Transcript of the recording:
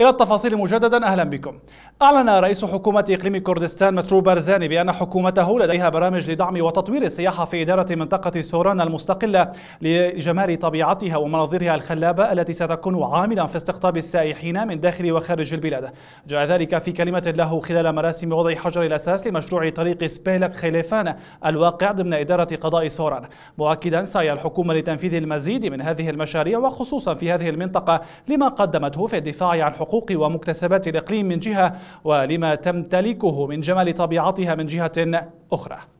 إلى التفاصيل مجددا أهلا بكم أعلن رئيس حكومة إقليم كردستان مسرو بارزاني بأن حكومته لديها برامج لدعم وتطوير السياحة في إدارة منطقة سوران المستقلة لجمال طبيعتها ومناظرها الخلابة التي ستكون عاملا في استقطاب السائحين من داخل وخارج البلاد جاء ذلك في كلمة له خلال مراسم وضع حجر الأساس لمشروع طريق سبيلك خليفان الواقع ضمن إدارة قضاء سوران مؤكدا سعي الحكومة لتنفيذ المزيد من هذه المشاريع وخصوصا في هذه المنطقة لما قدمته في الدفاع عن حقوق ومكتسبات الإقليم من جهة ولما تمتلكه من جمال طبيعتها من جهة أخرى